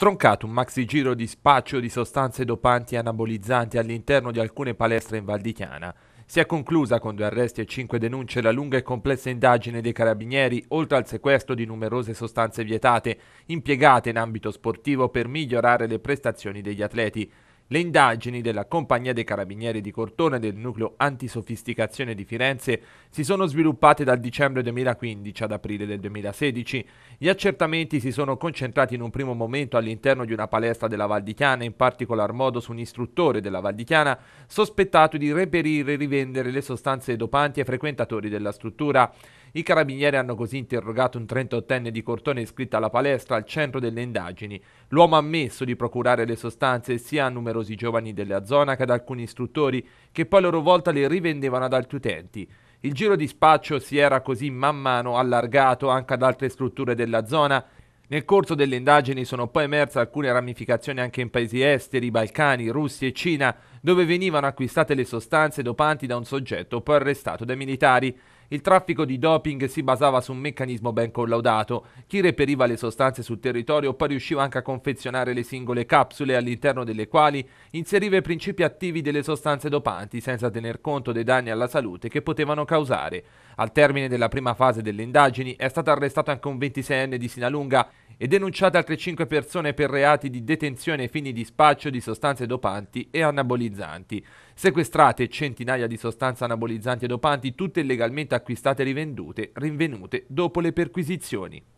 Stroncato un maxi giro di spaccio di sostanze dopanti e anabolizzanti all'interno di alcune palestre in Valdichiana. Si è conclusa con due arresti e cinque denunce la lunga e complessa indagine dei carabinieri, oltre al sequestro di numerose sostanze vietate, impiegate in ambito sportivo per migliorare le prestazioni degli atleti. Le indagini della Compagnia dei Carabinieri di Cortone del Nucleo Antisofisticazione di Firenze si sono sviluppate dal dicembre 2015 ad aprile del 2016. Gli accertamenti si sono concentrati in un primo momento all'interno di una palestra della Val di Chiana, in particolar modo su un istruttore della Val di Chiana sospettato di reperire e rivendere le sostanze dopanti ai frequentatori della struttura. I carabinieri hanno così interrogato un 38enne di Cortone iscritto alla palestra al centro delle indagini. L'uomo ha ammesso di procurare le sostanze sia a numero numerosi giovani della zona che ad alcuni istruttori che poi a loro volta le rivendevano ad altri utenti. Il giro di spaccio si era così man mano allargato anche ad altre strutture della zona. Nel corso delle indagini sono poi emerse alcune ramificazioni anche in paesi esteri, Balcani, Russia e Cina, dove venivano acquistate le sostanze dopanti da un soggetto poi arrestato dai militari. Il traffico di doping si basava su un meccanismo ben collaudato. Chi reperiva le sostanze sul territorio poi riusciva anche a confezionare le singole capsule all'interno delle quali inseriva i principi attivi delle sostanze dopanti senza tener conto dei danni alla salute che potevano causare. Al termine della prima fase delle indagini è stato arrestato anche un 26enne di Sinalunga e denunciate altre 5 persone per reati di detenzione ai fini di spaccio di sostanze dopanti e anabolizzanti. Sequestrate centinaia di sostanze anabolizzanti e dopanti, tutte illegalmente acquistate e rivendute, rinvenute dopo le perquisizioni.